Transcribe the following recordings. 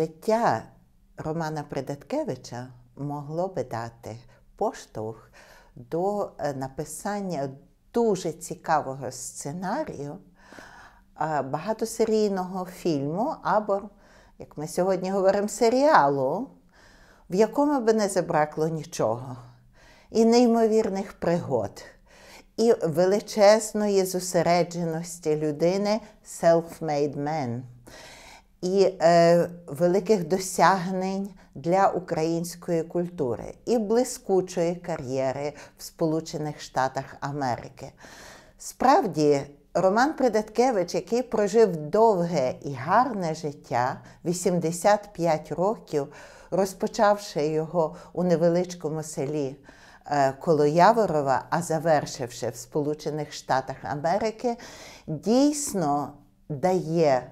життя Романа Придаткевича могло би дати поштовх до е, написання дуже цікавого сценарію багатосерійного фільму або, як ми сьогодні говоримо, серіалу, в якому би не забракло нічого, і неймовірних пригод. І величезної зосередженості людини self-made man і е, великих досягнень для української культури, і блискучої кар'єри в Сполучених Штатах Америки. Справді, Роман Придаткевич, який прожив довге і гарне життя, 85 років, розпочавши його у невеличкому селі. Е, Колояворова, а завершивши в Сполучених Штатах Америки, дійсно дає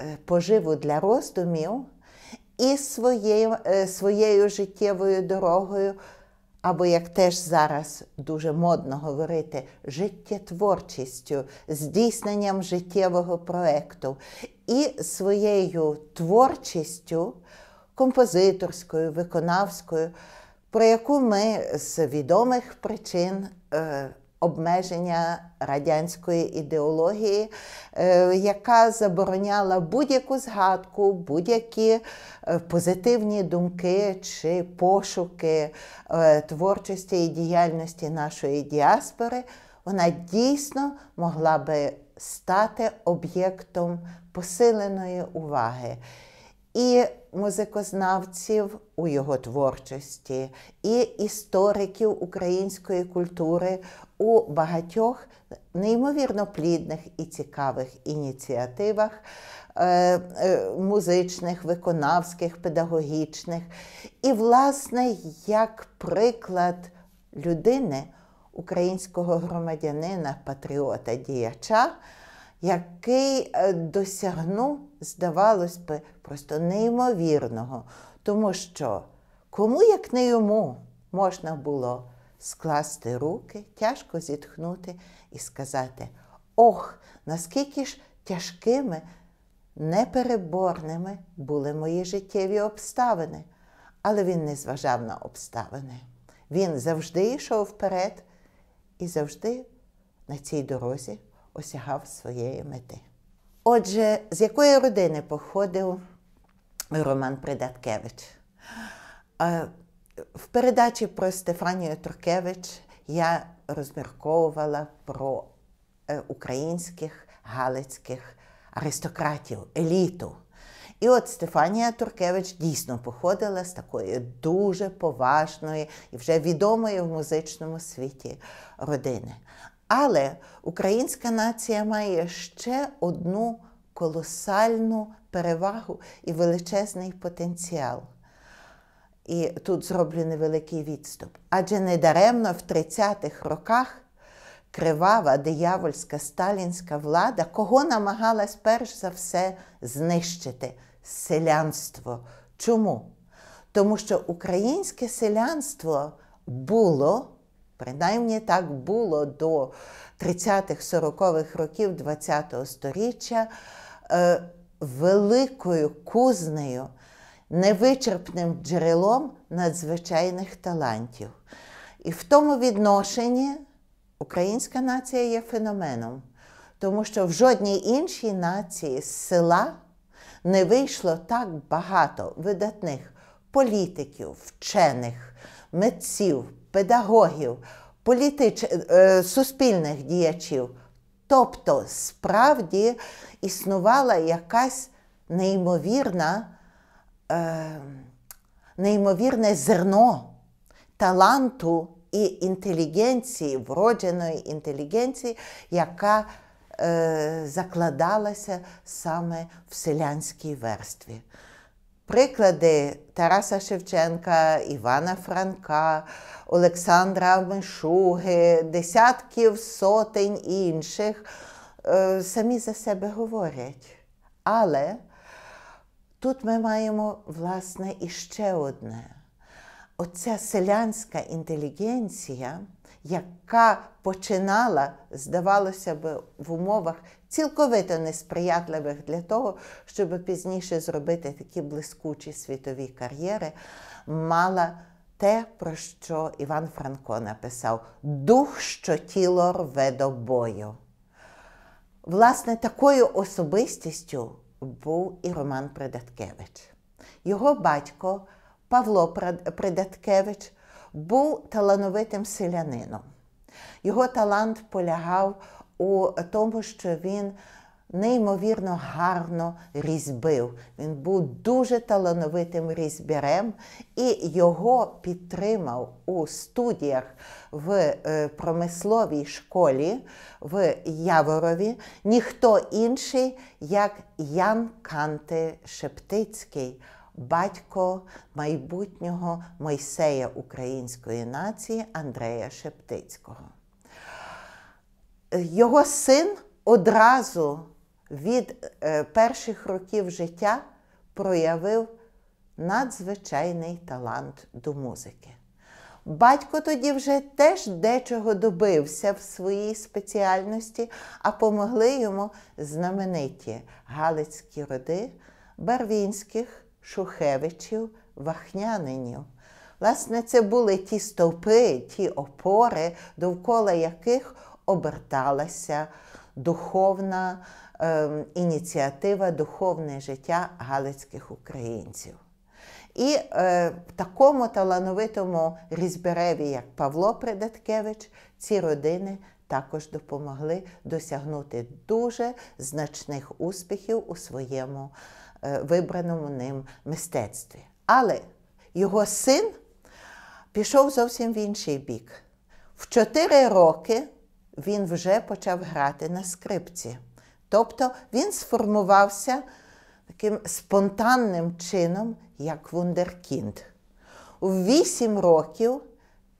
Е, поживу для роздумів і своєю, е, своєю життєвою дорогою, або, як теж зараз дуже модно говорити, життєтворчістю, здійсненням життєвого проєкту і своєю творчістю композиторською, виконавською, про яку ми з відомих причин. Е, обмеження радянської ідеології, е, яка забороняла будь-яку згадку, будь-які е, позитивні думки чи пошуки е, творчості і діяльності нашої діаспори, вона дійсно могла би стати об'єктом посиленої уваги і музикознавців у його творчості, і істориків української культури у багатьох неймовірно плідних і цікавих ініціативах е, е, музичних, виконавських, педагогічних. І, власне, як приклад людини, українського громадянина, патріота, діяча який е, досягнув, здавалось би, просто неймовірного. Тому що кому, як не йому, можна було скласти руки, тяжко зітхнути і сказати: Ох, наскільки ж тяжкими, непереборними були мої життєві обставини. Але він не зважав на обставини. Він завжди йшов вперед і завжди на цій дорозі осягав своєї мети. Отже, з якої родини походив Роман Придаткевич? Е, в передачі про Стефанію Туркевич я розмірковувала про е, українських галицьких аристократів, еліту. І от Стефанія Туркевич дійсно походила з такої дуже поважної і вже відомої в музичному світі родини. Але українська нація має ще одну колосальну перевагу і величезний потенціал. І тут зроблю невеликий відступ. Адже недаремно в 30-х роках кривава диявольська сталінська влада, кого намагалась перш за все знищити селянство. Чому? Тому що українське селянство було. Принаймні так було до 30-40-х років ХХ століття е, великою кузнею, невичерпним джерелом надзвичайних талантів. І в тому відношенні українська нація є феноменом, тому що в жодній іншій нації з села не вийшло так багато видатних політиків, вчених, митців педагогів, політич... Е, е, суспільних діячів. Тобто, справді існувала якась неймовірна, е, неймовірне зерно таланту і інтелігенції, вродженої інтелігенції, яка е, закладалася саме в селянській верстві. Приклади Тараса Шевченка, Івана Франка, Олександра Мишуги, десятків сотень інших е, самі за себе говорять. Але тут ми маємо, власне, іще одне: оця селянська інтелігенція, яка починала, здавалося б, в умовах цілковито несприятливих для того, щоб пізніше зробити такі блискучі світові кар'єри, мала те, про що Іван Франко написав: дух, що тіло рве до бою. Власне, такою особистістю був і Роман Придаткевич. Його батько Павло Придаткевич був талановитим селянином. Його талант полягав у тому, що він неймовірно гарно різьбив. Він був дуже талановитим різьбярем, і його підтримав у студіях в е, промисловій школі в Яворові ніхто інший, як Ян Канте Шептицький. Батько майбутнього Мойсея української нації Андрея Шептицького його син одразу від е, перших років життя проявив надзвичайний талант до музики. Батько тоді вже теж дечого добився в своїй спеціальності, а помогли йому знамениті Галицькі роди Барвінських, Шухевичів, Вахнянинів. Власне, це були ті стовпи, ті опори, довкола яких оберталася духовна е, ініціатива, духовне життя галицьких українців. І е, такому талановитому різбереві, як Павло Придеткевич, ці родини також допомогли досягнути дуже значних успіхів у своєму е, вибраному ним мистецтві. Але його син пішов зовсім в інший бік. В чотири роки він вже почав грати на скрипці. Тобто він сформувався таким спонтанним чином, як вундеркінд. У вісім років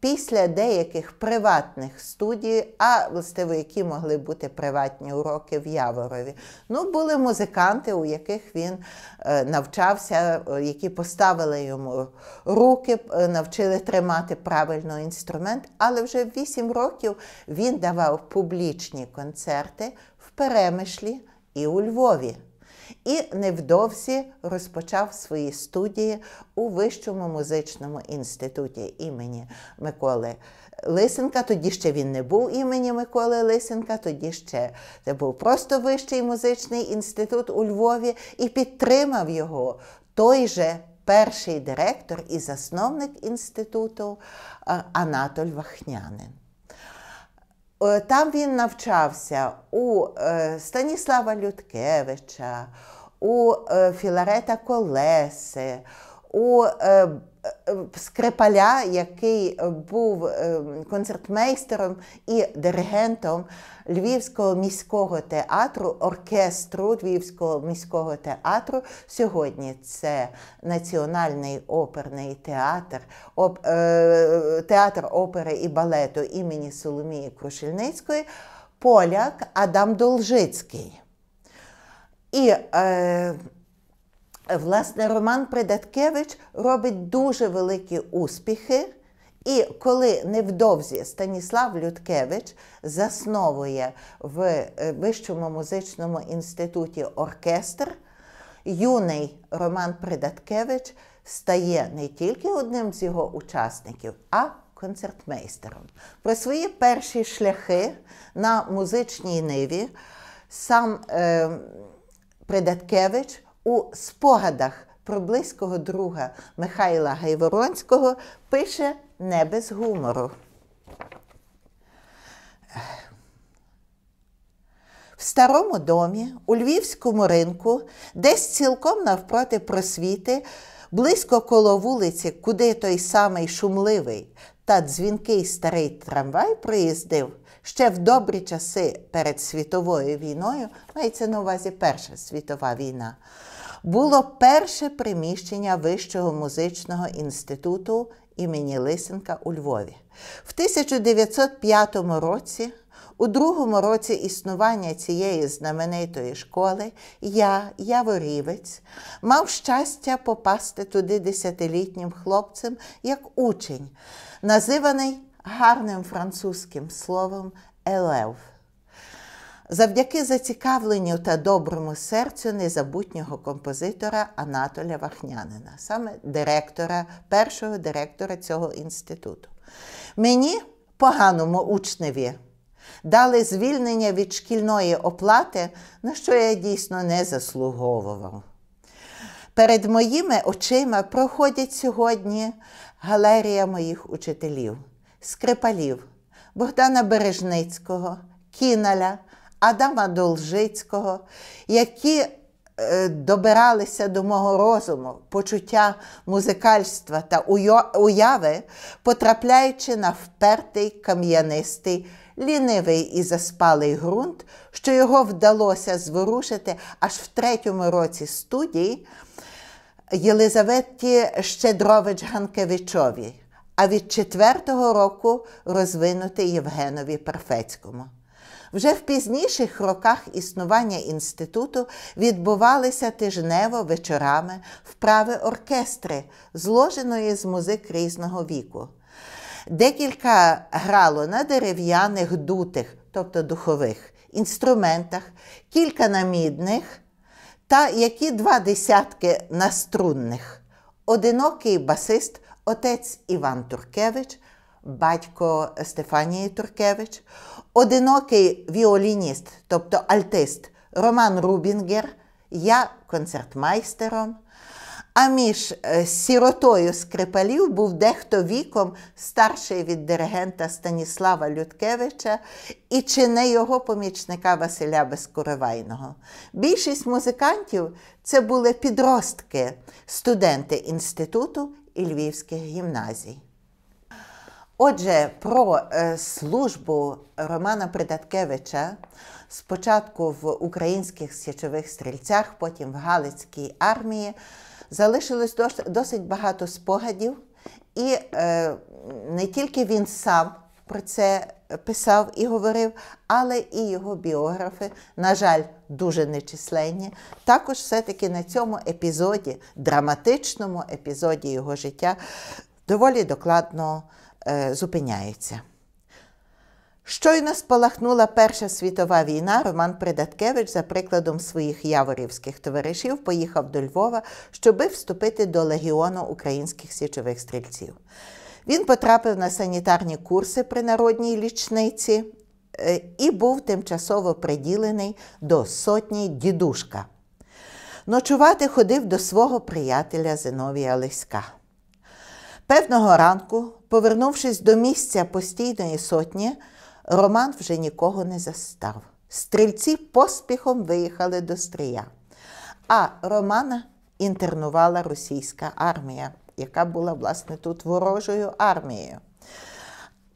Після деяких приватних студій, а властиво, які могли бути приватні уроки в Яворові. Ну, були музиканти, у яких він е, навчався, е, які поставили йому руки, е, навчили тримати правильно інструмент. Але вже в 8 років він давав публічні концерти в Перемишлі і у Львові і невдовзі розпочав свої студії у Вищому музичному інституті імені Миколи Лисенка. Тоді ще він не був імені Миколи Лисенка, тоді ще це був просто вищий музичний інститут у Львові і підтримав його той же. Перший директор і засновник інституту Анатоль Вахнянин. Е, там він навчався у е, Станіслава Людкевича, у е, Філарета Колеси, у Скрипаля, який був ем, концертмейстером і диригентом Львівського міського театру, оркестру Львівського міського театру. Сьогодні це Національний оперний театр, оп, е, театр опери і балету імені Соломії Крушельницької, поляк Адам Должицький. І е, Власне, Роман Придаткевич робить дуже великі успіхи, і коли невдовзі Станіслав Людкевич засновує в е, Вищому музичному інституті оркестр, юний Роман Придаткевич стає не тільки одним з його учасників, а концертмейстером. Про свої перші шляхи на музичній ниві сам е, Придаткевич у спогадах про близького друга Михайла Гайворонського пише не без гумору. В старому домі, у Львівському ринку, десь цілком навпроти просвіти, близько коло вулиці, куди той самий шумливий та дзвінкий старий трамвай приїздив ще в добрі часи перед світовою війною, мається на увазі Перша світова війна було перше приміщення Вищого музичного інституту імені Лисенка у Львові. В 1905 році, у другому році існування цієї знаменитої школи, я, Яворівець, мав щастя попасти туди десятилітнім хлопцем як учень, називаний гарним французьким словом елев завдяки зацікавленню та доброму серцю незабутнього композитора Анатоля Вахнянина, саме директора, першого директора цього інституту. Мені, поганому учневі, дали звільнення від шкільної оплати, на що я дійсно не заслуговував. Перед моїми очима проходять сьогодні галерія моїх учителів, скрипалів Богдана Бережницького, Кіналя, Адама Должицького, які е, добиралися до мого розуму, почуття музикальства та уяви, потрапляючи на впертий кам'янистий, лінивий і заспалий ґрунт, що його вдалося зворушити аж в третьому році студії Єлизаветі щедрович ганкевичові А від четвертого року розвинути Євгенові Перфецькому. Вже в пізніших роках існування інституту відбувалися тижнево вечорами вправи оркестри, зложеної з музик різного віку. Декілька грало на дерев'яних дутих, тобто духових, інструментах, кілька на мідних та які два десятки на струнних. Одинокий басист, отець Іван Туркевич, батько Стефанії Туркевич. Одинокий віолініст, тобто альтист Роман Рубінгер, я концертмайстером. А між е, сіротою Скрипалів був дехто віком старший від диригента Станіслава Людкевича і чи не його помічника Василя Безкуривайного. Більшість музикантів це були підростки, студенти інституту і львівських гімназій. Отже, про е, службу Романа Придаткевича спочатку в українських січових стрільцях, потім в Галицькій армії, залишилось досить багато спогадів, і е, не тільки він сам про це писав і говорив, але і його біографи, на жаль, дуже нечисленні. Також все-таки на цьому епізоді, драматичному епізоді його життя, доволі докладно. Е, зупиняється. Щойно спалахнула Перша світова війна, Роман Придаткевич, за прикладом своїх яворівських товаришів, поїхав до Львова, щоби вступити до легіону українських січових стрільців. Він потрапив на санітарні курси при народній лічниці е, і був тимчасово приділений до сотні дідушка. Ночувати ходив до свого приятеля Зиновія Лиська. Певного ранку, повернувшись до місця постійної сотні, Роман вже нікого не застав. Стрільці поспіхом виїхали до Стрія. а Романа інтернувала російська армія, яка була, власне, тут ворожою армією.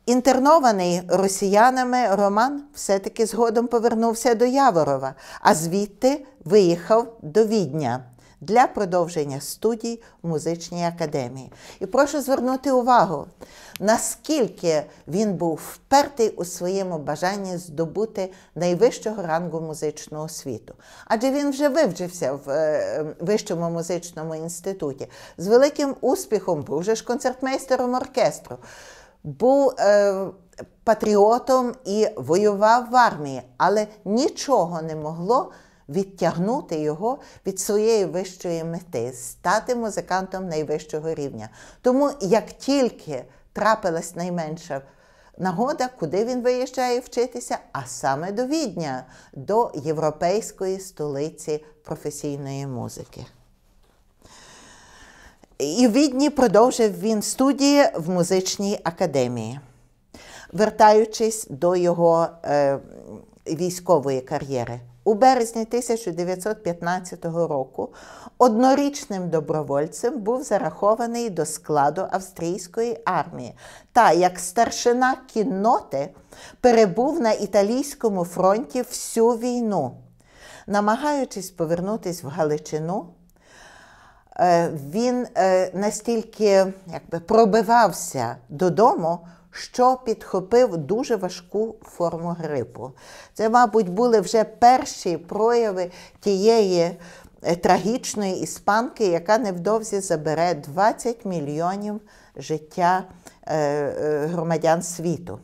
Інтернований росіянами Роман все-таки згодом повернувся до Яворова, а звідти виїхав до Відня для продовження студій в музичній академії. І прошу звернути увагу, наскільки він був впертий у своєму бажанні здобути найвищого рангу музичного світу. Адже він вже вивчився в е, вищому музичному інституті з великим успіхом, був вже ж концертмейстером оркестру. Був е, патріотом і воював в армії, але нічого не могло відтягнути його від своєї вищої мети, стати музикантом найвищого рівня. Тому як тільки трапилась найменша нагода, куди він виїжджає вчитися, а саме до Відня, до європейської столиці професійної музики. І в Відні продовжив він студії в музичній академії. Вертаючись до його е, військової кар'єри, у березні 1915 року однорічним добровольцем був зарахований до складу австрійської армії та як старшина кінноти перебув на італійському фронті всю війну, намагаючись повернутися в Галичину. Е, він е, настільки якби пробивався додому, що підхопив дуже важку форму грипу. Це, мабуть, були вже перші прояви тієї. Е, трагічної іспанки, яка невдовзі забере 20 мільйонів життя е, е, громадян світу.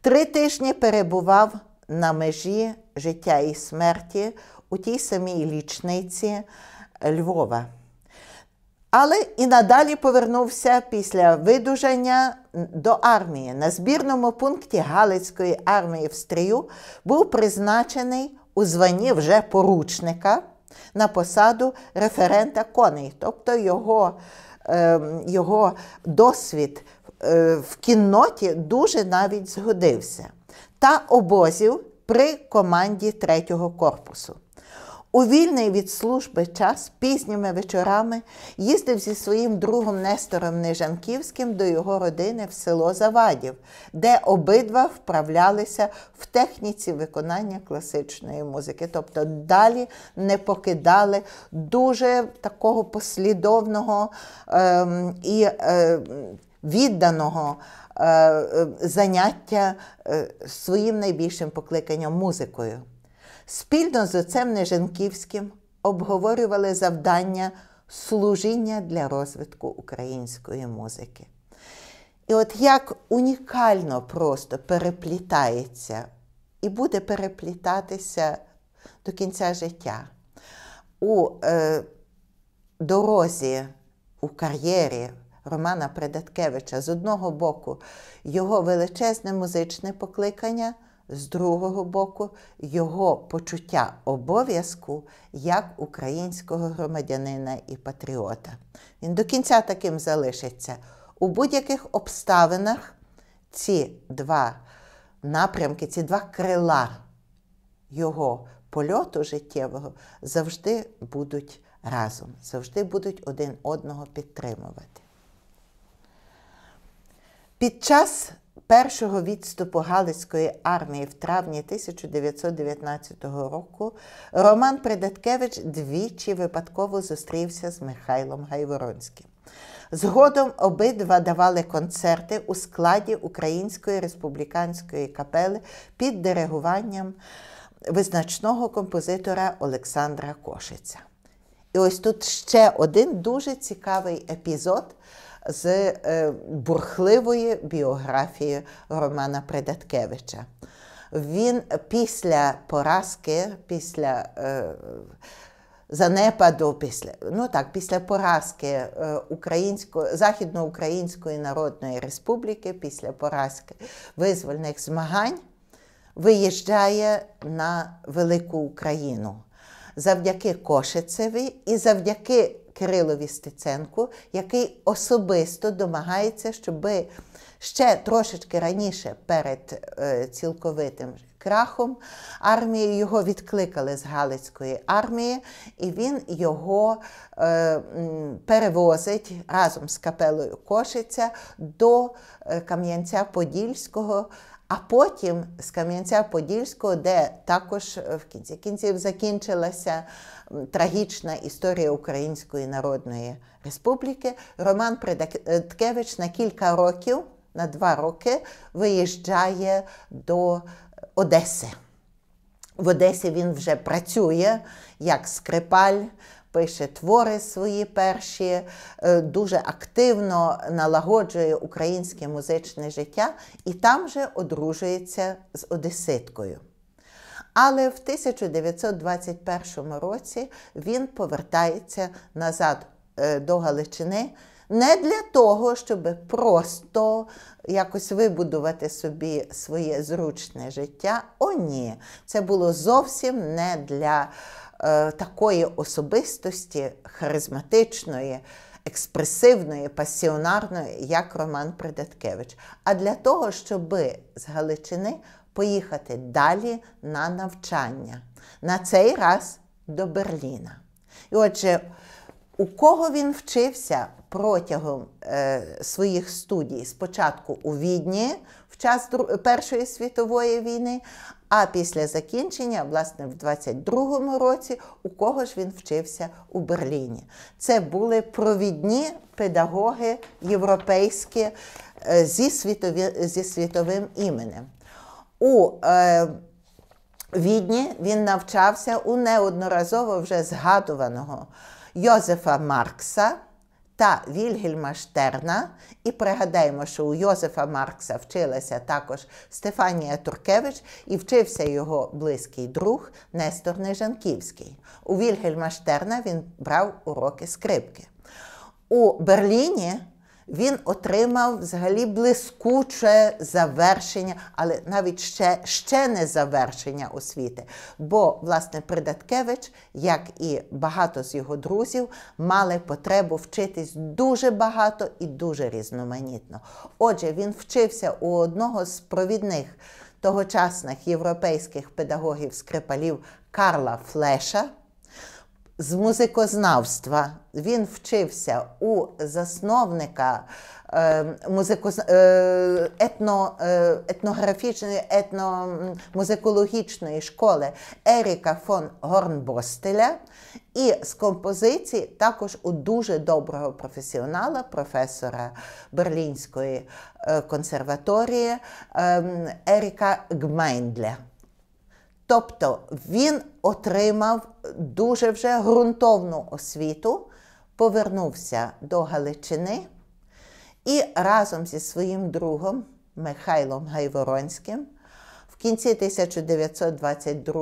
Три тижні перебував на межі життя і смерті у тій самій лічниці Львова. Але і надалі повернувся після видужання до армії. На збірному пункті Галицької армії в Стрію був призначений у званні вже поручника на посаду референта коней, тобто його, е, його досвід е, в кінноті дуже навіть згодився, та обозів при команді Третього корпусу. У вільний від служби час пізніми вечорами їздив зі своїм другом Нестором Нежанківським до його родини в село Завадів, де обидва вправлялися в техніці виконання класичної музики. Тобто далі не покидали дуже такого послідовного ем, і ем, е, е, відданого. Заняття е, своїм найбільшим покликанням музикою спільно з отцем Неженківським обговорювали завдання служіння для розвитку української музики. І от як унікально просто переплітається і буде переплітатися до кінця життя у е, дорозі, у кар'єрі Романа Предаткевича з одного боку його величезне музичне покликання з другого боку, його почуття обов'язку як українського громадянина і патріота. Він до кінця таким залишиться. У будь-яких обставинах ці два напрямки, ці два крила його польоту життєвого завжди будуть разом, завжди будуть один одного підтримувати. Під час першого відступу Галицької армії в травні 1919 року Роман Придаткевич двічі випадково зустрівся з Михайлом Гайворонським. Згодом обидва давали концерти у складі Української республіканської капели під диригуванням визначного композитора Олександра Кошиця. І ось тут ще один дуже цікавий епізод з е, бурхливої біографії Романа Придаткевича. Він після поразки, після е, занепаду, після ну так, після поразки е, Української Західноукраїнської Народної Республіки, після поразки визвольних змагань. Виїжджає на велику Україну завдяки Кошицеві і завдяки Кирилові Стеценку, який особисто домагається, щоб ще трошечки раніше перед е, цілковитим крахом армії його відкликали з Галицької армії, і він його е, перевозить разом з капелою Кошиця до е, Кам'янця Подільського. А потім з Кам'янця-Подільського, де також е, в кінці кінців закінчилася трагічна історія Української Народної Республіки, Роман Предаткевич на кілька років, на два роки, виїжджає до Одеси. В Одесі він вже працює як скрипаль, пише твори свої перші, е, дуже активно налагоджує українське музичне життя і там же одружується з Одеситкою. Але в 1921 році він повертається назад е, до Галичини не для того, щоб просто якось вибудувати собі своє зручне життя. О, ні, це було зовсім не для. Е, такої особистості харизматичної. Експресивної, пасіонарної, як Роман Придаткевич, а для того, щоб з Галичини поїхати далі на навчання, на цей раз до Берліна. І отже, у кого він вчився протягом е, своїх студій, спочатку у Відні в час Першої світової війни, а після закінчення, власне, в 22-му році у кого ж він вчився у Берліні. Це були провідні педагоги європейські е, зі, світові, зі світовим іменем. У е, Відні він навчався у неодноразово вже згадуваного Йозефа Маркса та Вільгельма Штерна. І пригадаємо, що у Йозефа Маркса вчилася також Стефанія Туркевич і вчився його близький друг Нестор Нижанківський. У Вільгельма Штерна він брав уроки скрипки. У Берліні він отримав взагалі блискуче завершення, але навіть ще ще не завершення освіти. Бо, власне, Придаткевич, як і багато з його друзів, мали потребу вчитись дуже багато і дуже різноманітно. Отже, він вчився у одного з провідних. Тогочасних європейських педагогів-скрипалів Карла Флеша з музикознавства. Він вчився у засновника ем, е, етно... Е, етнографічної, етномузикологічної школи Еріка фон Горнбостеля і з композиції також у дуже доброго професіонала, професора Берлінської е, консерваторії ем, Еріка Гмейндля. Тобто він отримав дуже вже ґрунтовну освіту, повернувся до Галичини і разом зі своїм другом Михайлом Гайворонським в кінці 1922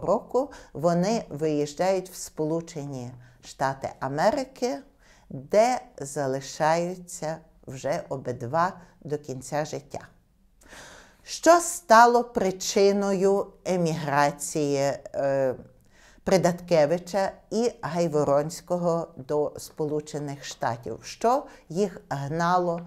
року вони виїжджають в Сполучені Штати Америки, де залишаються вже обидва до кінця життя. Що стало причиною еміграції е, Придаткевича і Гайворонського до Сполучених Штатів, що їх гнало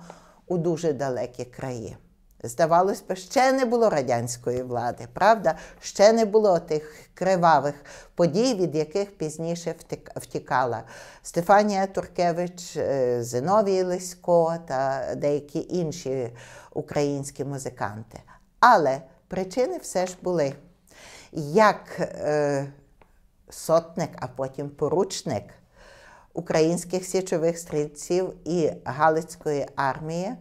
у дуже далекі краї? Здавалось би, ще не було радянської влади, правда? Ще не було тих кривавих подій, від яких пізніше втікала Стефанія Туркевич, е, Зиновій Лисько та деякі інші українські музиканти. Але причини все ж були. Як е, сотник, а потім поручник українських січових стрільців і Галицької армії,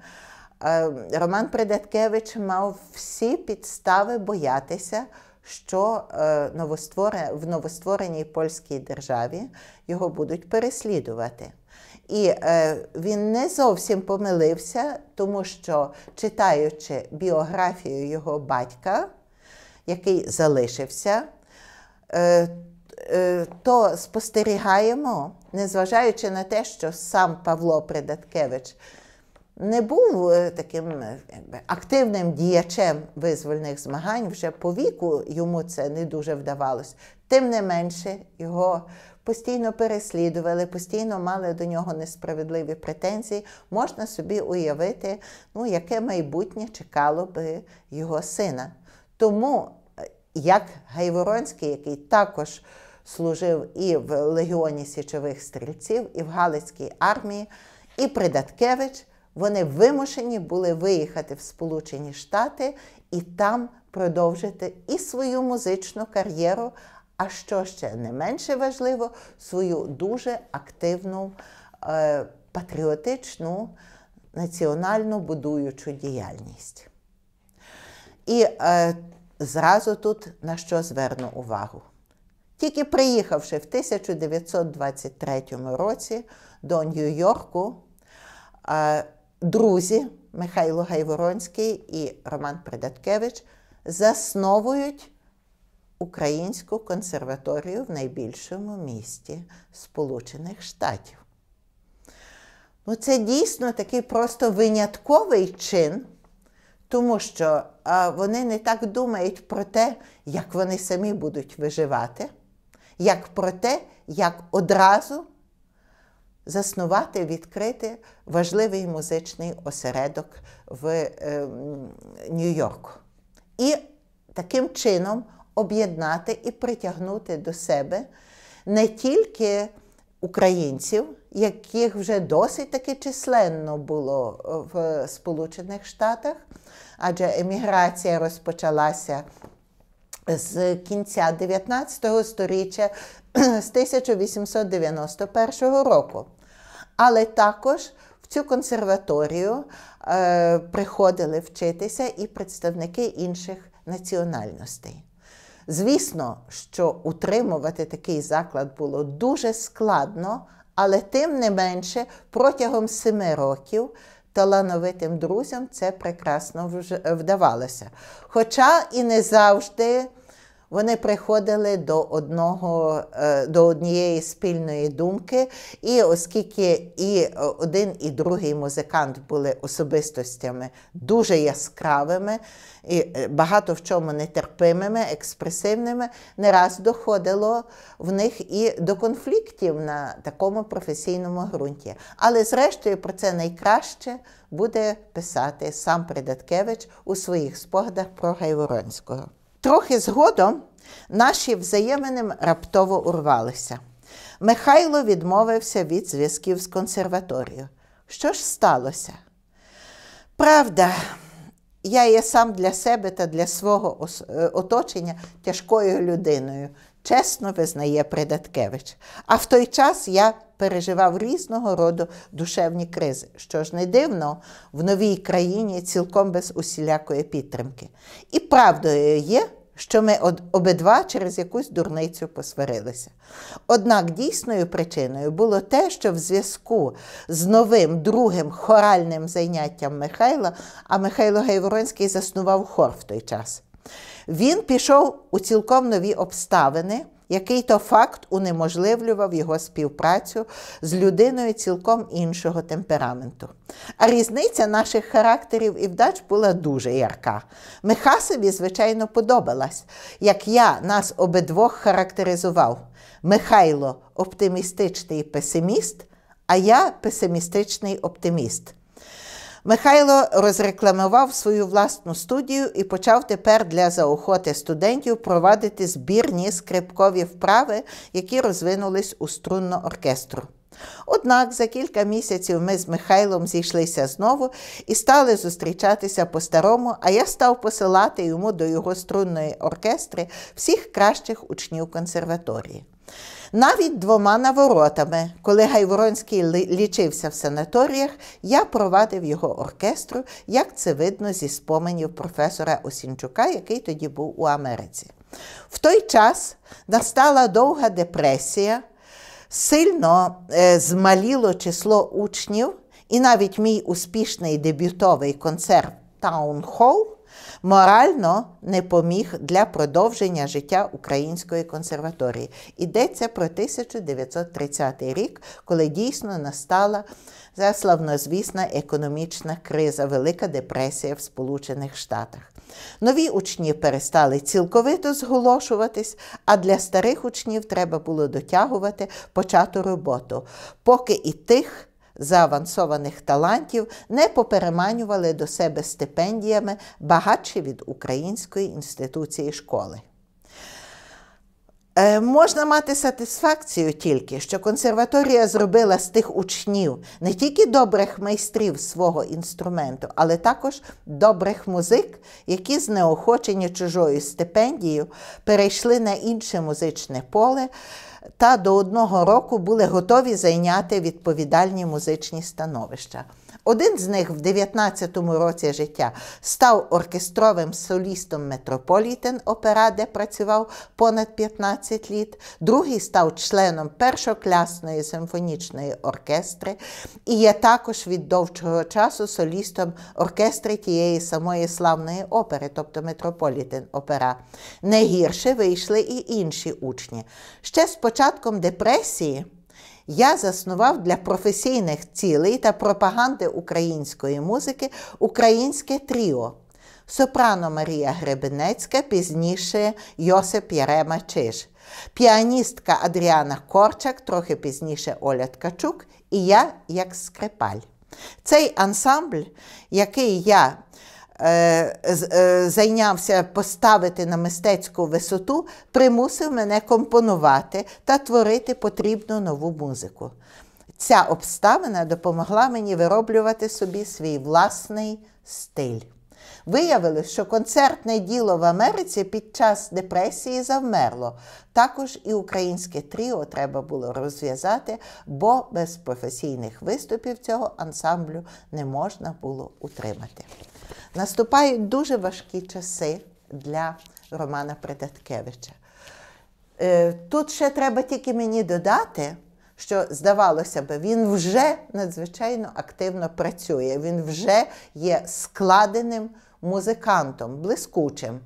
е, Роман Придеткевич мав всі підстави боятися, що е, новоствор... в новоствореній польській державі його будуть переслідувати. І е, він не зовсім помилився, тому що, читаючи біографію його батька, який залишився, е, е, то спостерігаємо, незважаючи на те, що сам Павло Придаткевич не був е, таким е, активним діячем визвольних змагань, вже по віку йому це не дуже вдавалось. Тим не менше, його постійно переслідували, постійно мали до нього несправедливі претензії, можна собі уявити, ну, яке майбутнє чекало би його сина. Тому, е, як Гайворонський, який також служив і в легіоні січових стрільців, і в Галицькій армії, і Придаткевич, вони вимушені були виїхати в Сполучені Штати і там продовжити і свою музичну кар'єру. А що ще не менше важливо, свою дуже активну е, патріотичну національну будуючу діяльність. І е, зразу тут на що зверну увагу. Тільки приїхавши в 1923 році до Нью-Йорку, е, друзі Михайло Гайворонський і Роман Придаткевич засновують. Українську консерваторію в найбільшому місті Сполучених Штатів. Ну, Це дійсно такий просто винятковий чин, тому що а, вони не так думають про те, як вони самі будуть виживати, як про те, як одразу заснувати, відкрити важливий музичний осередок в е, Нью-Йорку. І таким чином об'єднати і притягнути до себе не тільки українців, яких вже досить таки численно було е, в Сполучених Штатах, адже еміграція розпочалася. З кінця 19 століття, з 1891 року. Але також в цю консерваторію е, приходили вчитися і представники інших національностей. Звісно, що утримувати такий заклад було дуже складно, але тим не менше протягом семи років талановитим друзям це прекрасно вдавалося. Хоча і не завжди вони приходили до одного, е, до однієї спільної думки, і оскільки і е, один, і другий музикант були особистостями дуже яскравими, і е, багато в чому нетерпимими, експресивними, не раз доходило в них і до конфліктів на такому професійному ґрунті. Але, зрештою, про це найкраще буде писати сам Придаткевич у своїх спогадах про Гайворонського. Трохи згодом наші взаємини раптово урвалися. Михайло відмовився від зв'язків з консерваторією. Що ж сталося? Правда, я є сам для себе та для свого е, оточення тяжкою людиною, чесно визнає Придаткевич. А в той час я переживав різного роду душевні кризи, що ж не дивно в новій країні цілком без усілякої підтримки. І правдою є. Що ми обидва через якусь дурницю посварилися. Однак дійсною причиною було те, що в зв'язку з новим другим хоральним зайняттям Михайла, а Михайло Гайворонський заснував хор в той час. Він пішов у цілком нові обставини. Який то факт унеможливлював його співпрацю з людиною цілком іншого темпераменту. А різниця наших характерів і вдач була дуже ярка. Михасові, звичайно, подобалась, як я нас обидвох характеризував. Михайло оптимістичний песиміст, а я песимістичний оптиміст. Михайло розрекламував свою власну студію і почав тепер для заохоти студентів провадити збірні скрипкові вправи, які розвинулись у струнно оркестру. Однак за кілька місяців ми з Михайлом зійшлися знову і стали зустрічатися по-старому, а я став посилати йому до його струнної оркестри всіх кращих учнів консерваторії. Навіть двома наворотами, коли Гайворонський лічився в санаторіях, я провадив його оркестру, як це видно зі споменів професора Осінчука, який тоді був у Америці. В той час настала довга депресія, сильно е, змаліло число учнів, і навіть мій успішний дебютовий концерт Таунхол морально не поміг для продовження життя Української консерваторії. Ідеться про 1930 рік, коли дійсно настала заславнозвісна економічна криза, Велика депресія в Сполучених Штатах. Нові учні перестали цілковито зголошуватись, а для старих учнів треба було дотягувати почату роботу, поки і тих заавансованих талантів не попереманювали до себе стипендіями багатші від Української інституції школи. Е, можна мати сатисфакцію тільки, що консерваторія зробила з тих учнів не тільки добрих майстрів свого інструменту, але також добрих музик, які знеохочені чужою стипендією перейшли на інше музичне поле та до одного року були готові зайняти відповідальні музичні становища. Один з них в 19-му році життя став оркестровим солістом Метрополітен опера, де працював понад 15 літ, другий став членом першокласної симфонічної оркестри і є також від довгого часу солістом оркестри тієї самої славної опери, тобто Метрополітен опера. Не гірше вийшли і інші учні. Ще початком депресії я заснував для професійних цілей та пропаганди української музики українське тріо. Сопрано Марія Гребенецька, пізніше Йосип Ярема Чиж, піаністка Адріана Корчак, трохи пізніше Оля Ткачук, і я як скрипаль. Цей ансамбль, який я Е, е, зайнявся поставити на мистецьку висоту, примусив мене компонувати та творити потрібну нову музику. Ця обставина допомогла мені вироблювати собі свій власний стиль. Виявилось, що концертне діло в Америці під час депресії завмерло. Також і українське тріо треба було розв'язати, бо без професійних виступів цього ансамблю не можна було утримати. Наступають дуже важкі часи для Романа Предаткевича. Е, тут ще треба тільки мені додати, що здавалося б, він вже надзвичайно активно працює, він вже є складеним музикантом, блискучим,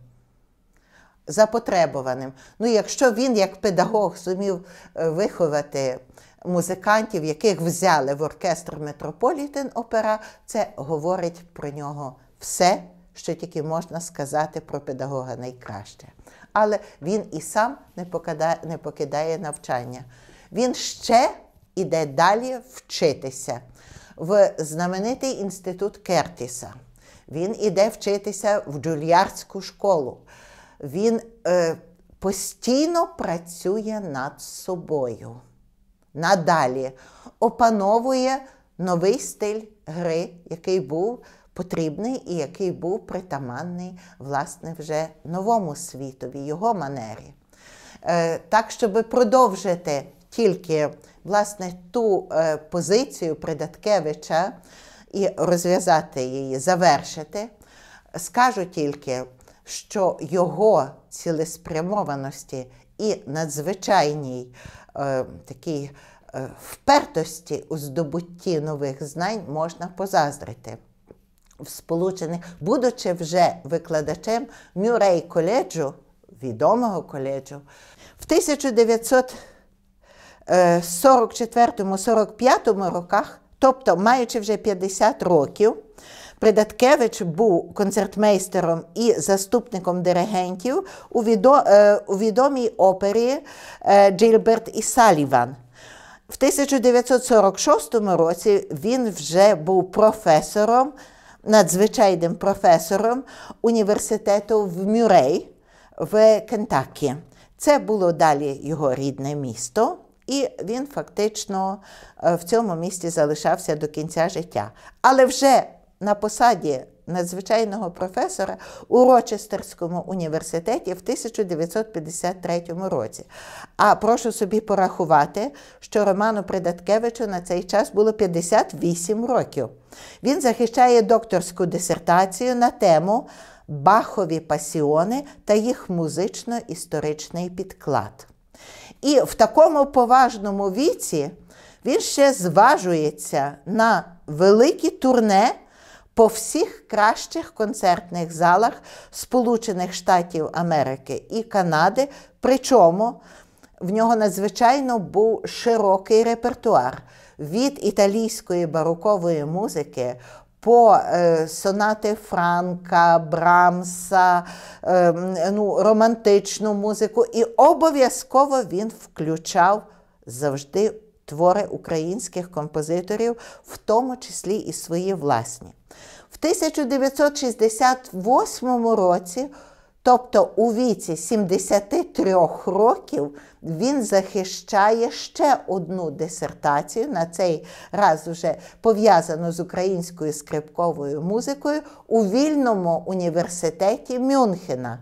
запотребованим. Ну, якщо він, як педагог, зумів е, виховати музикантів, яких взяли в оркестр Метрополітен Опера, це говорить про нього все, що тільки можна сказати про педагога найкраще. Але він і сам не покидає, не покидає навчання. Він ще іде далі вчитися в знаменитий інститут Кертіса. Він іде вчитися в джульярдську школу. Він е, постійно працює над собою. Надалі опановує новий стиль гри, який був потрібний і який був притаманний власне вже новому світові, його манері. Е, так, щоб продовжити тільки власне ту е, позицію Придаткевича і розв'язати її, завершити, скажу тільки, що його цілеспрямованості і надзвичайній е, такій впертості у здобутті нових знань можна позаздрити в Сполучених, будучи вже викладачем Мюрей коледжу, відомого коледжу, в 1944-45 е, роках, тобто маючи вже 50 років, Придаткевич був концертмейстером і заступником диригентів у е, відомій опері е, Джільберт і Саліван. В 1946 році він вже був професором надзвичайним професором університету в Мюрей в Кентакі. Це було далі його рідне місто. І він фактично е, в цьому місті залишався до кінця життя. Але вже на посаді надзвичайного професора у Рочестерському університеті в 1953 році. А прошу собі порахувати, що Роману Придаткевичу на цей час було 58 років. Він захищає докторську дисертацію на тему Бахові пасіони та їх музично-історичний підклад. І в такому поважному віці він ще зважується на великі турне по всіх кращих концертних залах Сполучених Штатів Америки і Канади. Причому в нього надзвичайно був широкий репертуар від італійської барокової музики. По е, сонати Франка, Брамса, е, ну, романтичну музику, і обов'язково він включав завжди твори українських композиторів, в тому числі і свої власні. В 1968 році. Тобто у віці 73 років він захищає ще одну дисертацію, на цей раз вже пов'язану з українською скрипковою музикою у вільному університеті Мюнхена.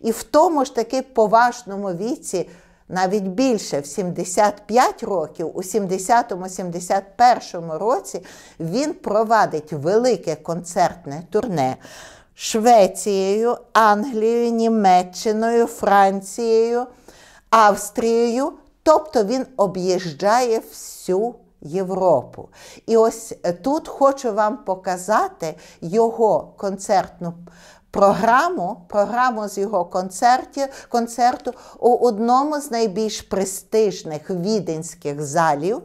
І в тому ж таки поважному віці навіть більше в 75 років, у 70-71 році він провадить велике концертне турне. Швецією, Англією, Німеччиною, Францією, Австрією. Тобто він об'їжджає всю Європу. І ось тут хочу вам показати його концертну програму програму з його концертів, концерту у одному з найбільш престижних віденських залів,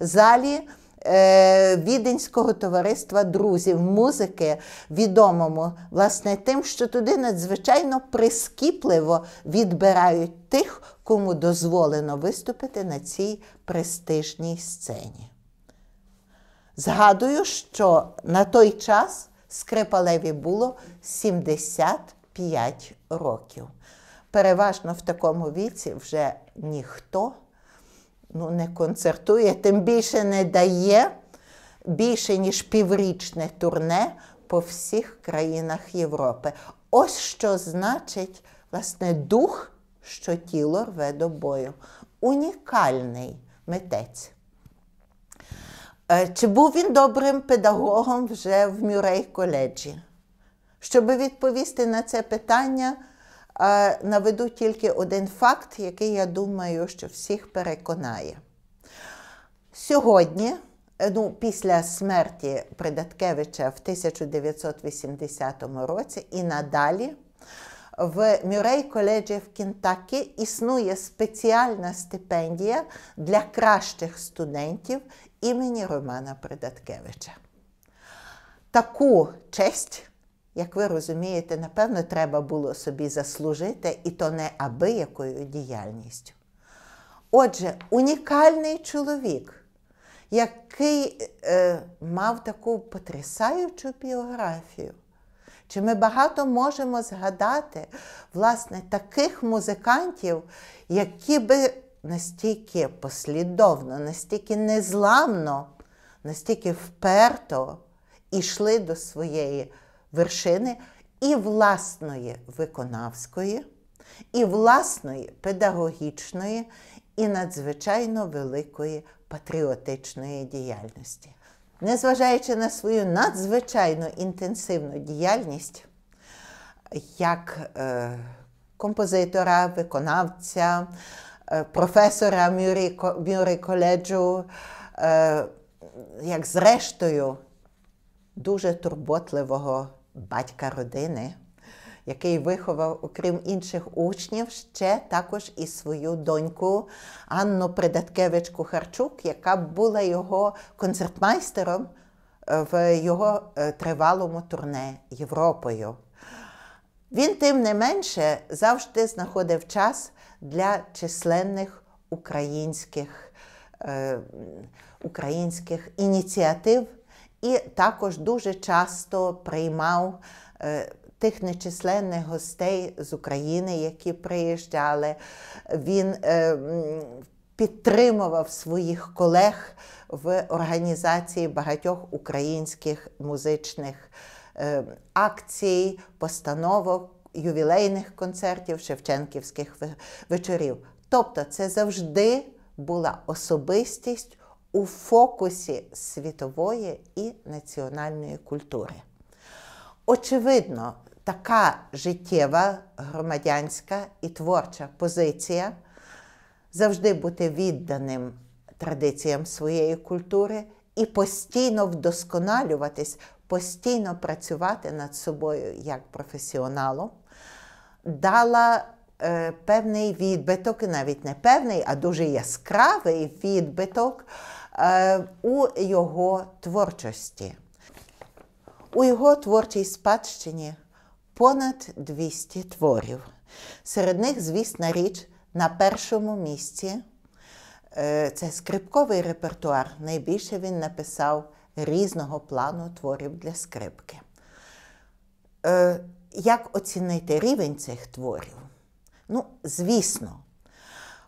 залі е, Віденського товариства друзів музики, відомому власне тим, що туди надзвичайно прискіпливо відбирають тих, кому дозволено виступити на цій престижній сцені. Згадую, що на той час Скрипалеві було 75 років. Переважно в такому віці вже ніхто ну, не концертує, тим більше не дає більше, ніж піврічне турне по всіх країнах Європи. Ось що значить власне дух, що тіло рве до бою. Унікальний митець. Е, чи був він добрим педагогом вже в Мюрей коледжі? Щоб відповісти на це питання, е, наведу тільки один факт, який я думаю, що всіх переконає. Сьогодні, е, ну, після смерті Придаткевича в 1980 році і надалі, в Мюрей коледжі в Кінтакі існує спеціальна стипендія для кращих студентів імені Романа Придаткевича. Таку честь, як ви розумієте, напевно, треба було собі заслужити, і то не абиякою діяльністю. Отже, унікальний чоловік, який е, мав таку потрясаючу біографію. Чи ми багато можемо згадати власне таких музикантів, які би настільки послідовно, настільки незламно, настільки вперто йшли до своєї вершини і власної виконавської, і власної педагогічної, і надзвичайно великої патріотичної діяльності. Незважаючи на свою надзвичайно інтенсивну діяльність, як е, композитора, виконавця, Е, професора Мюрі, коледжу, е, як зрештою, дуже турботливого батька родини, який виховав, окрім інших учнів, ще також і свою доньку Анну Придаткевич Кухарчук, яка була його концертмайстером е, в його тривалому турне Європою. Він, тим не менше, завжди знаходив час для численних українських, е, українських ініціатив. І також дуже часто приймав е, тих нечисленних гостей з України, які приїжджали. Він е, підтримував своїх колег в організації багатьох українських музичних е, акцій, постановок ювілейних концертів, Шевченківських вечорів. Тобто, це завжди була особистість у фокусі світової і національної культури. Очевидно, така життєва громадянська і творча позиція завжди бути відданим традиціям своєї культури і постійно вдосконалюватись, постійно працювати над собою як професіоналом дала е, певний відбиток, навіть не певний, а дуже яскравий відбиток е, у його творчості. У його творчій спадщині понад 200 творів. Серед них, звісна річ, на першому місці е, це скрипковий репертуар. Найбільше він написав різного плану творів для скрипки. Е, як оцінити рівень цих творів? Ну, звісно,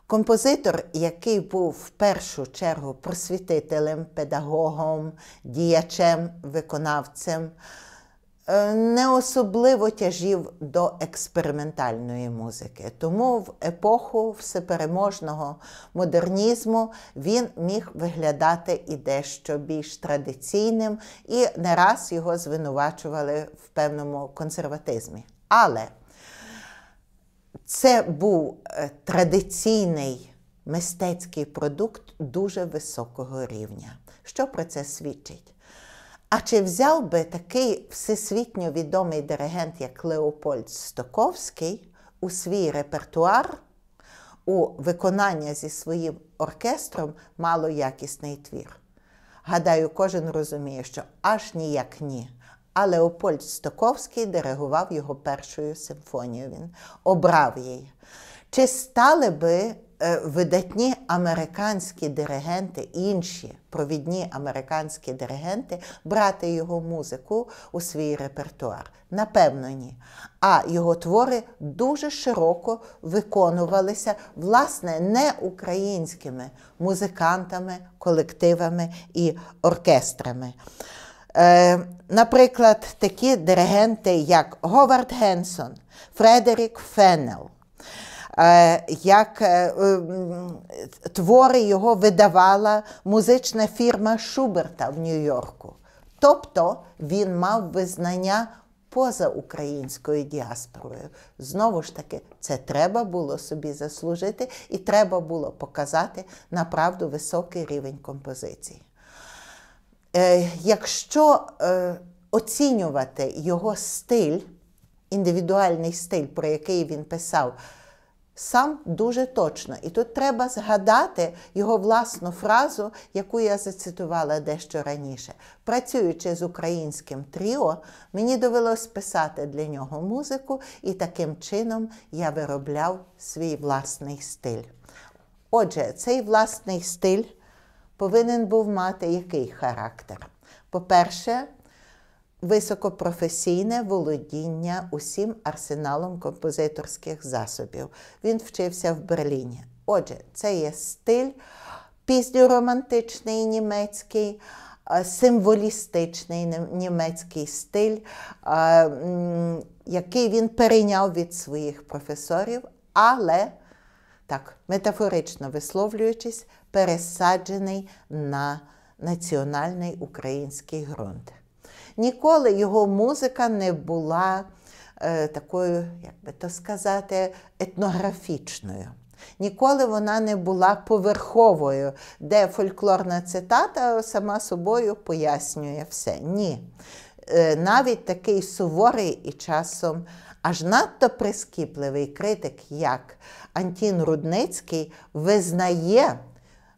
композитор, який був в першу чергу просвітителем, педагогом, діячем, виконавцем, Е, не особливо тяжів до експериментальної музики. Тому в епоху всепереможного модернізму він міг виглядати і дещо більш традиційним, і не раз його звинувачували в певному консерватизмі. Але це був е, традиційний мистецький продукт дуже високого рівня. Що про це свідчить? А чи взяв би такий всесвітньо відомий диригент, як Леопольд Стоковський, у свій репертуар у виконання зі своїм оркестром малоякісний твір? Гадаю, кожен розуміє, що аж ніяк ні. А Леопольд Стоковський диригував його першою симфонією. Він обрав її. Чи стали би Е, видатні американські диригенти, інші провідні американські диригенти брати його музику у свій репертуар? Напевно, ні. А його твори дуже широко виконувалися власне не українськими музикантами, колективами і оркестрами. Е, наприклад, такі диригенти, як Говард Генсон, Фредерік Феннел. Е, як е, е, твори його видавала музична фірма Шуберта в Нью-Йорку. Тобто він мав визнання поза українською діаспорою. Знову ж таки, це треба було собі заслужити, і треба було показати направду високий рівень композиції. Якщо оцінювати його стиль, індивідуальний стиль, про який він писав, сам дуже точно. І тут треба згадати його власну фразу, яку я зацитувала дещо раніше. Працюючи з українським тріо, мені довелось писати для нього музику, і таким чином я виробляв свій власний стиль. Отже, цей власний стиль повинен був мати який характер? По-перше, високопрофесійне володіння усім арсеналом композиторських засобів. Він вчився в Берліні. Отже, це є стиль пізньоромантичний німецький. Е, символістичний німецький стиль, е, який він перейняв від своїх професорів, але, так, метафорично висловлюючись, пересаджений на національний український ґрунт. Ніколи його музика не була е, такою, як би то сказати, етнографічною. Ніколи вона не була поверховою, де фольклорна цитата сама собою пояснює все. Ні. Е, навіть такий суворий і часом аж надто прискіпливий критик, як Антін Рудницький, визнає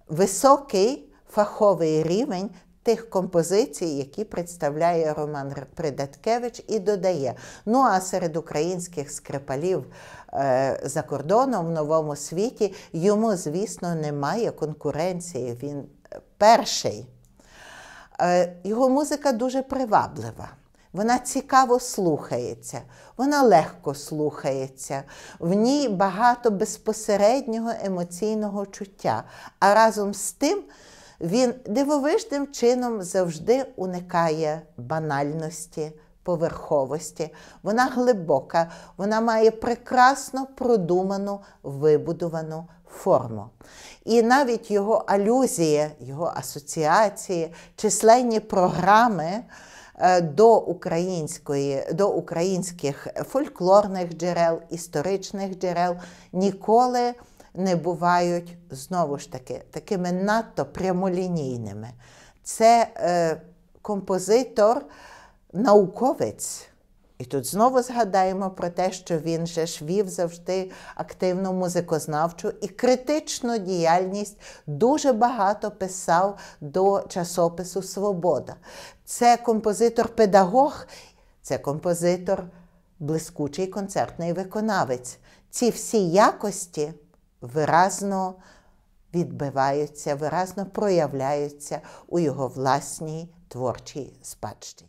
високий фаховий рівень тих композицій, які представляє Роман Придаткевич, і додає. Ну а серед українських скрипалів е, за кордоном в новому світі йому, звісно, немає конкуренції. Він е, перший. Е, його музика дуже приваблива. Вона цікаво слухається, вона легко слухається, в ній багато безпосереднього емоційного чуття. А разом з тим він дивовижним чином завжди уникає банальності, поверховості. Вона глибока, вона має прекрасно продуману вибудовану форму. І навіть його алюзії, його асоціації, численні програми. Е, до української, до українських фольклорних джерел, історичних джерел ніколи не бувають знову ж таки такими надто прямолінійними. Це е, композитор, науковець. І тут знову згадаємо про те, що він же ж вів завжди активну музикознавчу і критичну діяльність дуже багато писав до часопису Свобода. Це композитор-педагог, це композитор, блискучий концертний виконавець. Ці всі якості виразно відбиваються, виразно проявляються у його власній творчій спадщині.